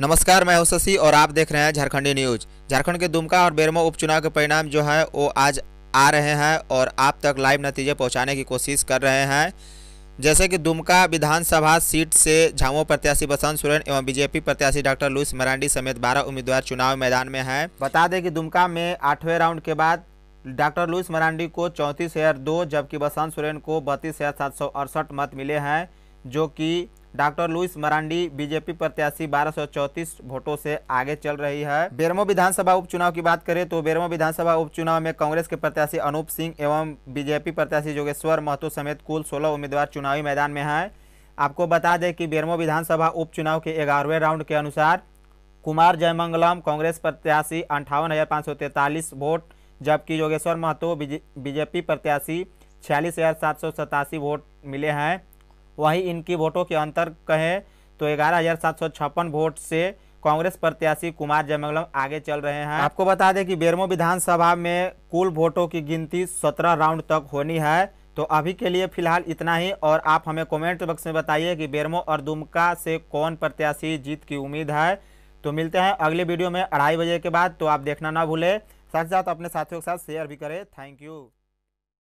नमस्कार मैं हूं शशि और आप देख रहे हैं झारखंडी न्यूज झारखंड के दुमका और बेरमो उपचुनाव के परिणाम जो है वो आज आ रहे हैं और आप तक लाइव नतीजे पहुंचाने की कोशिश कर रहे हैं जैसे कि दुमका विधानसभा सीट से झामो प्रत्याशी बसंत सोरेन एवं बीजेपी प्रत्याशी डॉक्टर लुइस मरांडी समेत बारह उम्मीदवार चुनाव मैदान में है बता दें कि दुमका में आठवें राउंड के बाद डॉक्टर लुइस मरांडी को चौंतीस हजार दो जबकि बसंत सोरेन को बत्तीस हजार सात सौ अड़सठ मत मिले हैं जो कि डॉक्टर लुइस मरांडी बीजेपी प्रत्याशी 1234 वोटों से आगे चल रही है बेरमो विधानसभा उपचुनाव की बात करें तो बेरमो विधानसभा उपचुनाव में कांग्रेस के प्रत्याशी अनूप सिंह एवं बीजेपी प्रत्याशी जोगेश्वर महतो समेत कुल सोलह उम्मीदवार चुनावी मैदान में हैं आपको बता दें कि बेरमो विधानसभा उपचुनाव के ग्यारहवें राउंड के अनुसार कुमार जयमंगलम कांग्रेस प्रत्याशी अंठावन वोट जबकि योगेश्वर महतो बीजेपी प्रत्याशी छियालीस वोट मिले हैं वहीं इनकी वोटों के अंतर कहें तो ग्यारह वोट से कांग्रेस प्रत्याशी कुमार जयमंगलम आगे चल रहे हैं आपको बता दें कि बेरमो विधानसभा में कुल वोटों की गिनती 17 राउंड तक होनी है तो अभी के लिए फिलहाल इतना ही और आप हमें कमेंट बॉक्स में बताइए कि बेरमो और दुमका से कौन प्रत्याशी जीत की उम्मीद है तो मिलते हैं अगले वीडियो में अढ़ाई बजे के बाद तो आप देखना ना भूलें साथ साथ अपने साथियों के साथ शेयर भी करें थैंक यू